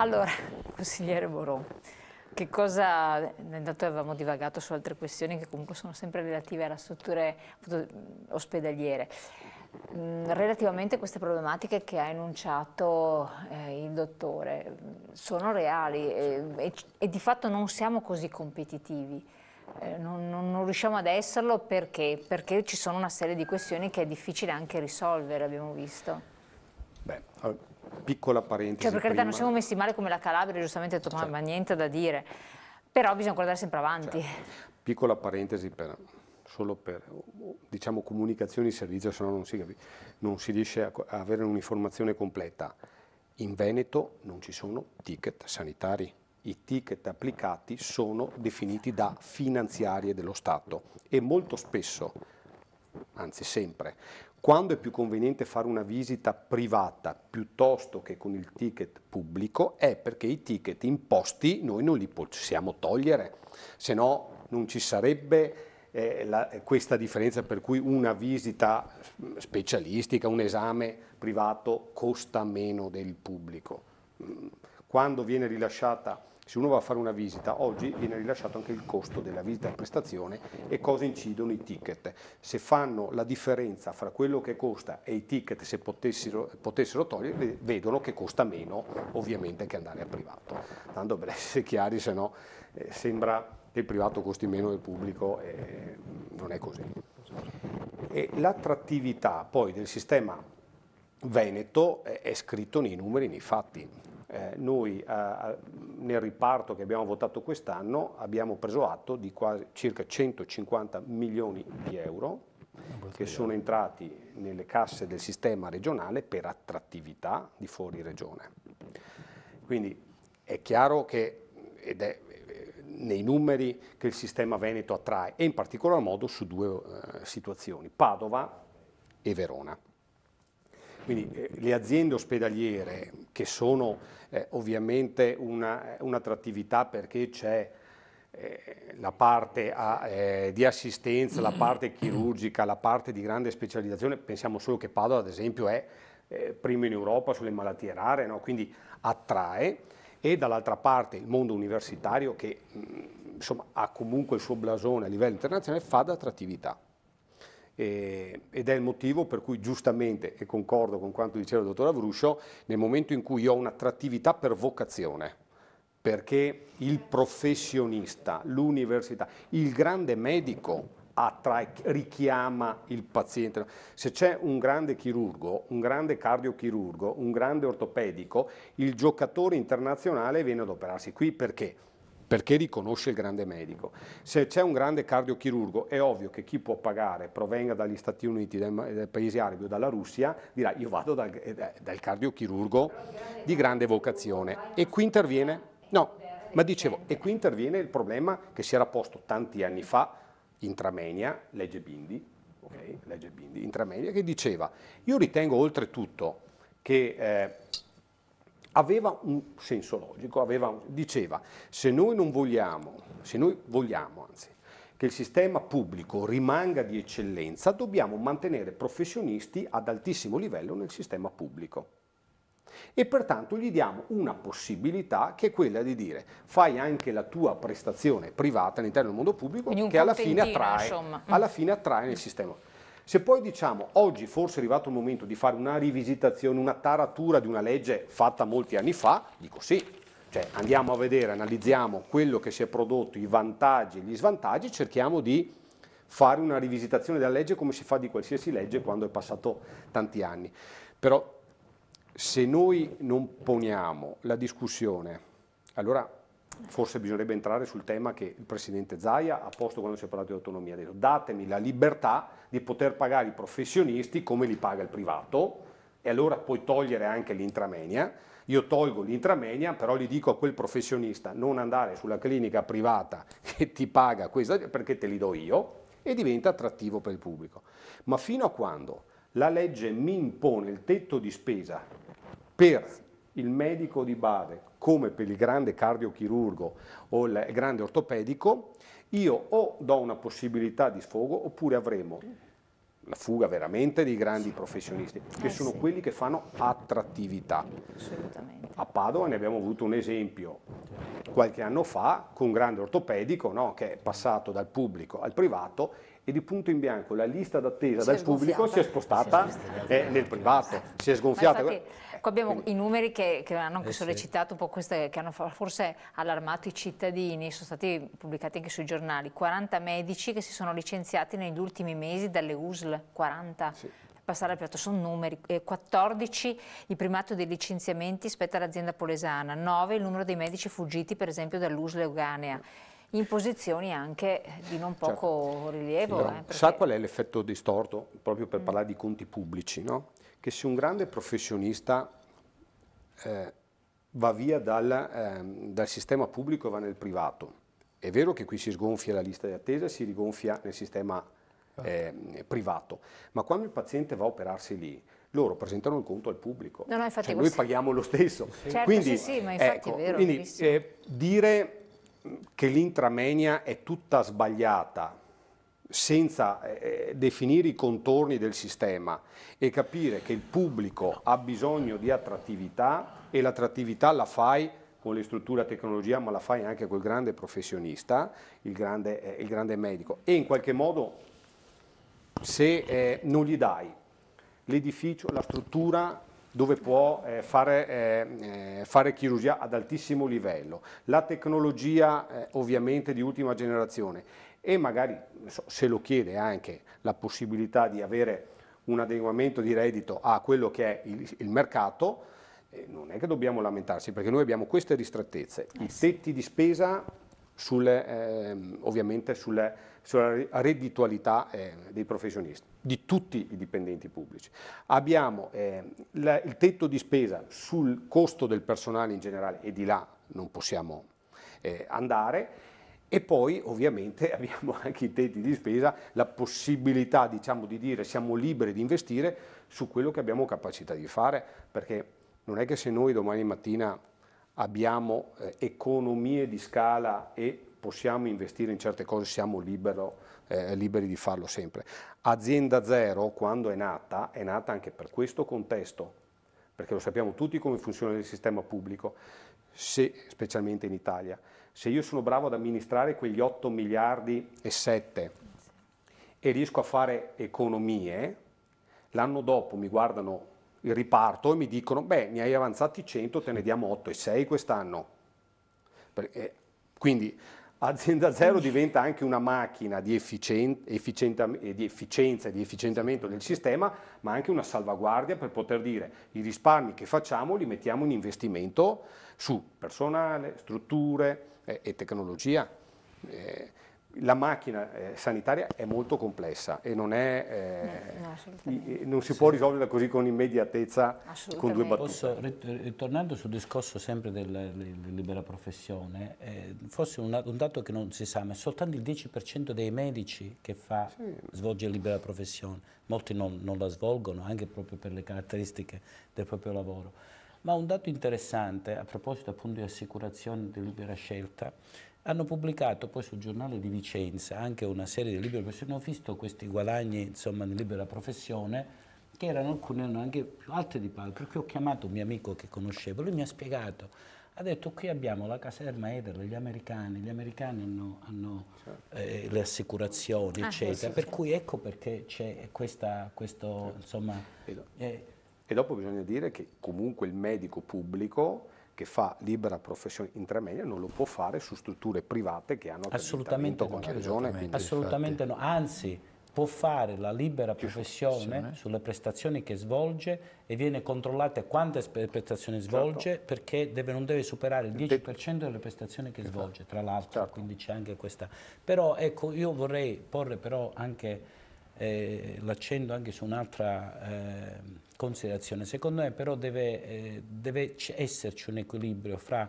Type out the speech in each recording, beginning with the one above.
Allora, consigliere Borò, che cosa, intanto avevamo divagato su altre questioni che comunque sono sempre relative alle strutture ospedaliere. Mm, relativamente a queste problematiche che ha enunciato eh, il dottore, sono reali e, e, e, di fatto non siamo così competitivi. Eh, non, non, non, riusciamo ad esserlo perché? perché ci sono una serie di questioni che è difficile anche risolvere, abbiamo visto. Beh, piccola parentesi. Cioè, per carità, non siamo messi male come la Calabria, giustamente ha detto, certo. ma niente da dire. Però bisogna guardare sempre avanti. Certo. Piccola parentesi per, solo per diciamo, comunicazione di servizio, se no non si, non si riesce a, a avere un'informazione completa. In Veneto non ci sono ticket sanitari i ticket applicati sono definiti da finanziarie dello Stato e molto spesso anzi sempre, quando è più conveniente fare una visita privata piuttosto che con il ticket pubblico è perché i ticket imposti noi non li possiamo togliere, se no non ci sarebbe eh, la, questa differenza per cui una visita mm, specialistica, un esame privato costa meno del pubblico. Mm, quando viene rilasciata se uno va a fare una visita, oggi viene rilasciato anche il costo della visita e prestazione e cosa incidono i ticket. Se fanno la differenza fra quello che costa e i ticket, se potessero, potessero togliere, vedono che costa meno ovviamente che andare a privato. Tanto per essere chiari, se no eh, sembra che il privato costi meno del pubblico e eh, non è così. E l'attrattività poi del sistema Veneto è, eh, è scritto nei numeri, nei fatti eh, noi eh, eh, nel riparto che abbiamo votato quest'anno abbiamo preso atto di quasi, circa 150 milioni di euro che sono entrati nelle casse del sistema regionale per attrattività di fuori regione. Quindi è chiaro che, ed è eh, nei numeri che il sistema veneto attrae, e in particolar modo su due eh, situazioni, Padova e Verona. Quindi eh, le aziende ospedaliere, che sono eh, ovviamente eh, un'attrattività perché c'è eh, la parte a, eh, di assistenza, la parte chirurgica, la parte di grande specializzazione, pensiamo solo che Padova ad esempio è eh, primo in Europa sulle malattie rare, no? quindi attrae e dall'altra parte il mondo universitario che mh, mm, insomma, ha comunque il suo blasone a livello internazionale fa da attrattività eh, ed è il motivo per cui giustamente, e concordo con quanto diceva il dottor Avruscio, nel momento in cui ho un'attrattività per vocazione, perché il professionista, l'università, il grande medico attrae, richiama il paziente. Se c'è un grande chirurgo, un grande cardiochirurgo, un grande ortopedico, il giocatore internazionale viene ad operarsi qui perché? perché riconosce il grande medico. Se c'è un grande cardiochirurgo, è ovvio che chi può pagare provenga dagli Stati Uniti, dai, dai paesi arabi o dalla Russia, dirà io vado dal, eh, dal cardiochirurgo di grande vocazione. E qui interviene, no, ma dicevo, e qui interviene il problema che si era posto tanti anni fa, intramenia, legge Bindi, okay, legge Bindi, intramenia, che diceva, io ritengo oltretutto che... Eh, aveva un senso logico, un, diceva se noi non vogliamo, se noi vogliamo anzi, che il sistema pubblico rimanga di eccellenza, dobbiamo mantenere professionisti ad altissimo livello nel sistema pubblico. E pertanto gli diamo una possibilità che è quella di dire fai anche la tua prestazione privata all'interno del mondo pubblico che alla fine, attrae, alla fine attrae nel sistema pubblico. Se poi diciamo oggi forse è arrivato il momento di fare una rivisitazione, una taratura di una legge fatta molti anni fa, dico sì. Cioè andiamo a vedere, analizziamo quello che si è prodotto, i vantaggi e gli svantaggi, cerchiamo di fare una rivisitazione della legge come si fa di qualsiasi legge quando è passato tanti anni. Però se noi non poniamo la discussione, allora forse bisognerebbe entrare sul tema che il presidente Zaia ha posto quando si è parlato di autonomia, ha detto datemi la libertà di poter pagare i professionisti come li paga il privato e allora puoi togliere anche l'intramenia. Io tolgo l'intramenia, però gli dico a quel professionista non andare sulla clinica privata che ti paga questa perché te li do io e diventa attrattivo per il pubblico. Ma fino a quando la legge mi impone il tetto di spesa per il medico di base come per il grande cardiochirurgo o il grande ortopedico, io o do una possibilità di sfogo oppure avremo la fuga veramente dei grandi professionisti, che eh sono sì. quelli che fanno attrattività. Assolutamente. A Padova ne abbiamo avuto un esempio qualche anno fa con un grande ortopedico no, che è passato dal pubblico al privato e di punto in bianco la lista d'attesa dal pubblico si è spostata, si è eh, nel privato, si è sgonfiata. Ecco, Qua abbiamo Quindi, i numeri che, che hanno anche eh sollecitato sì. un po' queste, che hanno forse allarmato i cittadini, sono stati pubblicati anche sui giornali, 40 medici che si sono licenziati negli ultimi mesi dalle USL, 40. Sì passare al piatto, sono numeri, eh, 14 il primato dei licenziamenti spetta all'azienda polesana, 9 il numero dei medici fuggiti per esempio dall'USL Euganea in posizioni anche di non certo. poco certo. rilievo. Sì, eh, perché... Sa qual è l'effetto distorto, proprio per mm. parlare di conti pubblici, no? che se un grande professionista eh, va via dal, eh, dal sistema pubblico e va nel privato, è vero che qui si sgonfia la lista di attesa, si rigonfia nel sistema eh, privato, ma quando il paziente va a operarsi lì, loro presentano il conto al pubblico, no, no, cioè, noi paghiamo lo stesso. Sì. Certo, quindi, sì, sì, ma eh, infatti ecco, è vero. Quindi, eh, dire che l'intramenia è tutta sbagliata senza eh, definire i contorni del sistema e capire che il pubblico ha bisogno di attrattività e l'attrattività la fai con le strutture a tecnologia, ma la fai anche col grande professionista, il grande, eh, il grande medico. E in qualche modo, se eh, non gli dai l'edificio, la struttura dove può eh, fare, eh, eh, fare, chirurgia ad altissimo livello, la tecnologia eh, ovviamente di ultima generazione e magari so, se lo chiede anche la possibilità di avere un adeguamento di reddito a quello che è il, il mercato, eh, non è che dobbiamo lamentarsi perché noi abbiamo queste ristrettezze, eh i tetti di spesa sulle, eh, ovviamente sulle, sulla redditualità eh, dei professionisti, di tutti i dipendenti pubblici. Abbiamo eh, la, il tetto di spesa sul costo del personale in generale e di là non possiamo eh, andare e poi ovviamente abbiamo anche i tetti di spesa, la possibilità diciamo, di dire siamo liberi di investire su quello che abbiamo capacità di fare, perché non è che se noi domani mattina abbiamo eh, economie di scala e possiamo investire in certe cose, siamo libero, eh, liberi di farlo sempre. Azienda Zero, quando è nata, è nata anche per questo contesto, perché lo sappiamo tutti come funziona il sistema pubblico se, specialmente in Italia, se io sono bravo ad amministrare quegli 8 miliardi e 7 e riesco a fare economie, l'anno dopo mi guardano il riparto e mi dicono, beh, ne hai avanzati 100, te ne diamo 8 e 6 quest'anno. Eh, quindi Azienda Zero diventa anche una macchina di, efficien eh, di, efficienza e di efficientamento del sistema, ma anche una salvaguardia per poter dire i risparmi che facciamo li mettiamo in investimento su personale, strutture eh, e tecnologia. Eh, la macchina eh, sanitaria è molto complessa e non, è, eh, no, non si può sì. risolvere così con immediatezza, con due battute. Posso, ritornando sul discorso sempre della, della libera professione, eh, forse un, un, dato che non si sa, ma è soltanto il 10% dei medici che fa, sì. svolge libera professione, molti non, non la svolgono anche proprio per le caratteristiche del proprio lavoro. Ma un dato interessante a proposito appunto di assicurazione di libera scelta hanno pubblicato poi sul giornale di Vicenza anche una serie di libri, professioni, ho visto questi guadagni insomma, di libera professione, che erano alcune erano anche più alte di palco, perché ho chiamato un mio amico che conoscevo, lui mi ha spiegato, ha detto qui abbiamo la caserma Ederle, gli americani, gli americani hanno, hanno certo. eh, le assicurazioni, ah, eccetera, sì, sì, per sì. cui ecco perché c'è questa, questo, certo. insomma... E, do eh, e dopo bisogna dire che comunque il medico pubblico che fa libera professione intermedia non lo può fare su strutture private che hanno assolutamente no, con la regione. Assolutamente, no, anzi può fare la libera professione sulle prestazioni che svolge e viene controllata quante prestazioni certo. svolge certo. perché deve, non deve superare il 10% delle prestazioni che, esatto. svolge, tra l'altro, certo. quindi c'è anche questa. Però ecco, io vorrei porre però anche eh, l'accento anche su un'altra... Eh, considerazione. Secondo me però deve, eh, deve esserci un equilibrio fra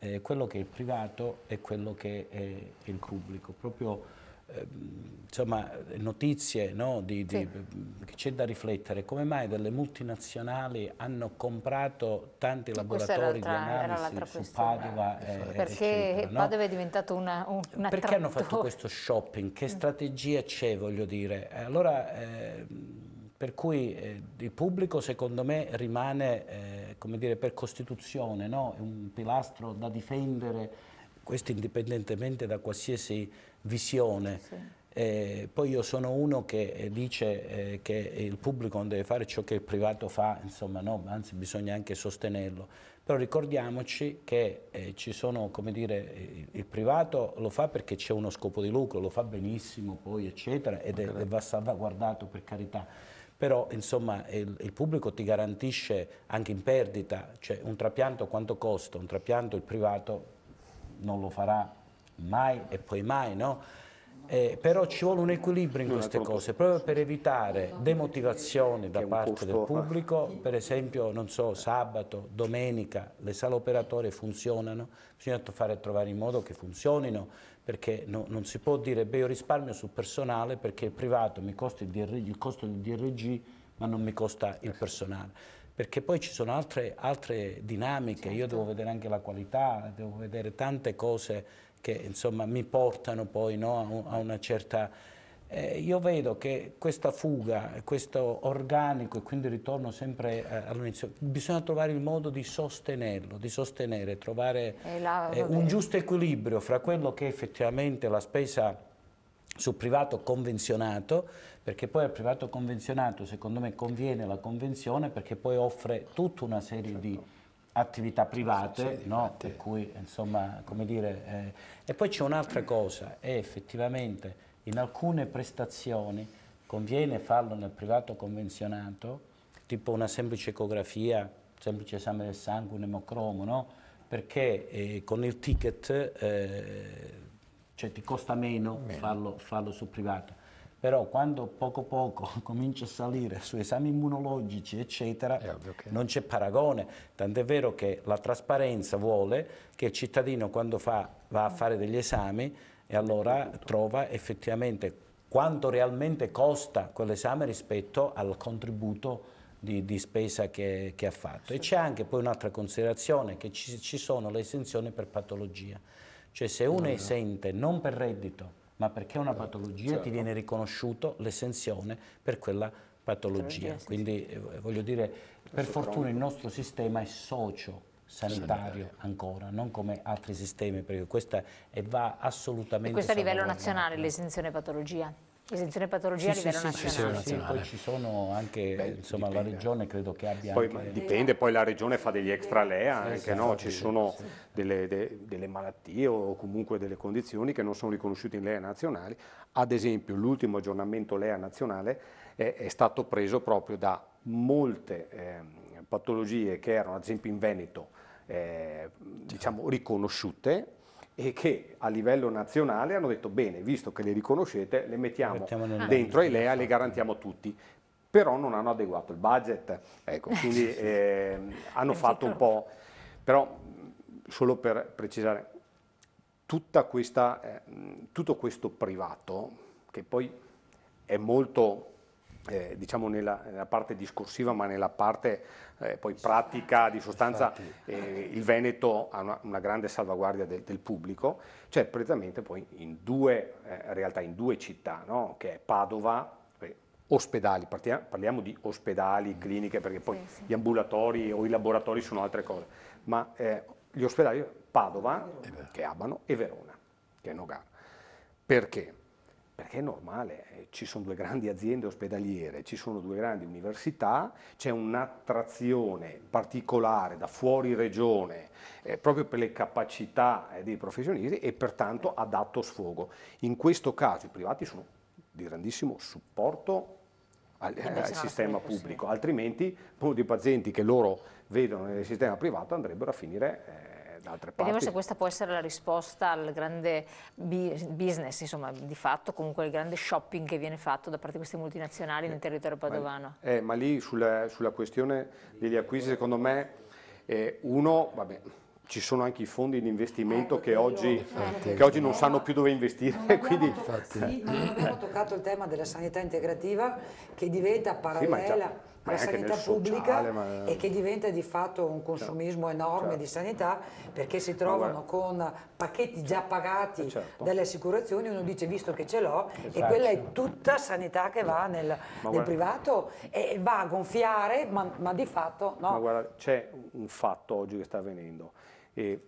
eh, quello che è il privato e quello che è il pubblico. Proprio ehm, insomma, notizie no, di, sì. che c'è da riflettere. Come mai delle multinazionali hanno comprato tanti laboratori di analisi su Padova? E, eh, perché eccetera, no? Padova è diventato una, un, una Perché hanno fatto questo shopping? Che mm. strategia c'è, voglio dire? Eh, allora... Eh, per cui eh, il pubblico secondo me rimane, eh, come dire, per costituzione no? un pilastro da difendere, questo indipendentemente da qualsiasi visione. Sì. Eh, poi io sono uno che eh, dice eh, che il pubblico non deve fare ciò che il privato fa, insomma no, anzi bisogna anche sostenerlo. Però ricordiamoci che eh, ci sono, come dire, il, privato lo fa perché c'è uno scopo di lucro, lo fa benissimo poi eccetera ed è, va salvaguardato per carità però insomma il, il, pubblico ti garantisce anche in perdita, cioè un trapianto quanto costa, un trapianto il privato non lo farà mai e poi mai, no? Eh, però ci vuole un equilibrio in queste cose, proprio per evitare demotivazioni da parte del pubblico, per esempio, non so, sabato, domenica, le sale operatorie funzionano, bisogna fare trovare in modo che funzionino, perché no, non si può dire beh io risparmio sul personale perché il privato mi costa il, DRG, il costo del DRG ma non mi costa il certo. personale perché poi ci sono altre, altre dinamiche, certo. io devo vedere anche la qualità, devo vedere tante cose che insomma mi portano poi no, a una certa eh, io vedo che questa fuga, questo organico, e quindi ritorno sempre eh, all'inizio, bisogna trovare il modo di sostenerlo, di sostenere, trovare là, eh, un giusto equilibrio fra quello che è effettivamente la spesa sul privato convenzionato, perché poi al privato convenzionato secondo me conviene la convenzione perché poi offre tutta una serie certo. di attività private, no? per cui insomma come dire... Eh. E poi c'è un'altra cosa, è effettivamente in alcune prestazioni conviene farlo nel privato convenzionato, tipo una semplice ecografia, semplice esame del sangue, un emocromo, no? perché eh, con il ticket eh, cioè, ti costa meno, Farlo, farlo sul privato. Però quando poco poco comincia a salire su esami immunologici, eccetera, eh, che... non c'è paragone. Tant'è vero che la trasparenza vuole che il cittadino quando fa, va a fare degli esami e allora trova effettivamente quanto realmente costa quell'esame rispetto al contributo di, di spesa che, che, ha fatto. Sì. E c'è anche poi un'altra considerazione, che ci, ci, sono le esenzioni per patologia. Cioè se uno no, no. esente non per reddito, ma perché è una eh, patologia, certo. ti viene riconosciuto l'esenzione per quella patologia. Quindi eh, voglio dire, per fortuna il nostro sistema è socio sanitario ancora, non come altri sistemi, perché questa va assolutamente... E questo a livello nazionale, l'esenzione patologia? L'esenzione patologia sì, a livello sì, nazionale. Sì, poi ci sono anche, Beh, insomma, dipende. la regione credo che abbia poi, anche... Dipende, poi la regione fa degli extra lea anche, no? Ci sono delle, de, delle, malattie o comunque delle condizioni che non sono riconosciute in lea nazionali. Ad esempio, l'ultimo aggiornamento lea nazionale è, è, stato preso proprio da molte... Eh, patologie che erano ad esempio in Veneto eh, diciamo, riconosciute e che a livello nazionale hanno detto bene, visto che le riconoscete, le mettiamo, mettiamo dentro ai LEA e le garantiamo a tutti però non hanno adeguato il budget, ecco, eh, quindi ehm, eh, hanno fatto un po', però solo per precisare, questa, eh, tutto questo privato, che poi è molto eh, diciamo nella, nella, parte discorsiva ma nella parte eh, poi pratica di sostanza eh, il Veneto ha una, una grande salvaguardia del, del pubblico, cioè, praticamente poi in due eh, realtà, in due città, no? che è Padova, eh, ospedali, parliamo, parliamo di ospedali, mm. cliniche, perché poi sì, sì. gli ambulatori o i laboratori sono altre cose, ma eh, gli ospedali Padova, che è Abano, e Verona, che è Nogara. Perché? perché è normale, eh, ci sono due grandi aziende ospedaliere, ci sono due grandi università, c'è un'attrazione particolare da fuori regione eh, proprio per le capacità eh, dei professionisti e pertanto ha dato sfogo. In questo caso i privati sono di grandissimo supporto al, eh, eh al esatto, sistema pubblico, altrimenti molti pazienti che loro vedono nel sistema privato andrebbero a finire eh, Vediamo parti. se questa può essere la risposta al grande business, insomma, di fatto, comunque il grande shopping che viene fatto da parte di queste multinazionali eh, nel territorio padovano. Ma, eh, ma lì sulla, sulla, questione degli acquisti, secondo me, eh, uno, vabbè, ci sono anche i fondi di investimento ecco, che, oggi, infatti, che oggi, non sanno più dove investire. Non quindi... Toccato, sì, non abbiamo toccato il tema della sanità integrativa che diventa parallela. Sì, la sanità pubblica sociale, ma... e che diventa di fatto un consumismo certo. enorme certo. di sanità perché si trovano con pacchetti già pagati eh, certo. dalle assicurazioni, uno dice visto che ce l'ho esatto. e quella è tutta sanità che va nel, nel privato e va a gonfiare ma, ma di fatto no. Ma guarda c'è un fatto oggi che sta avvenendo e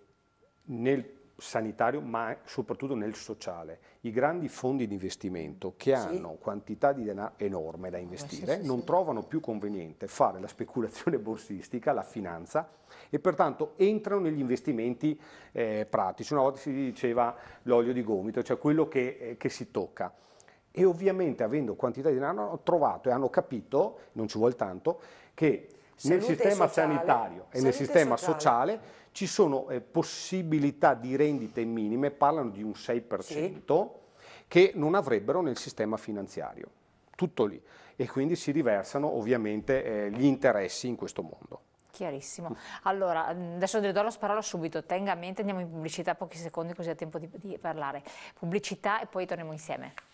nel sanitario ma soprattutto nel sociale. I grandi fondi di investimento che hanno quantità di denaro enorme da eh, investire sì, sì, non trovano più conveniente fare la speculazione borsistica, la finanza e pertanto entrano negli investimenti eh, pratici. Una volta si diceva l'olio di gomito, cioè quello che, eh, che si tocca e ovviamente avendo quantità di denaro hanno trovato e hanno capito, non ci vuole tanto, che nel sistema sociale, sanitario e nel sistema sociale. sociale ci sono eh, possibilità di rendite minime, parlano di un 6%, sì. che non avrebbero nel sistema finanziario. Tutto lì. E quindi si riversano ovviamente eh, gli interessi in questo mondo. Chiarissimo. Allora, mm, adesso le do la parola subito, tenga a mente, andiamo in pubblicità pochi secondi così ha tempo di, di parlare. Pubblicità e poi torniamo insieme.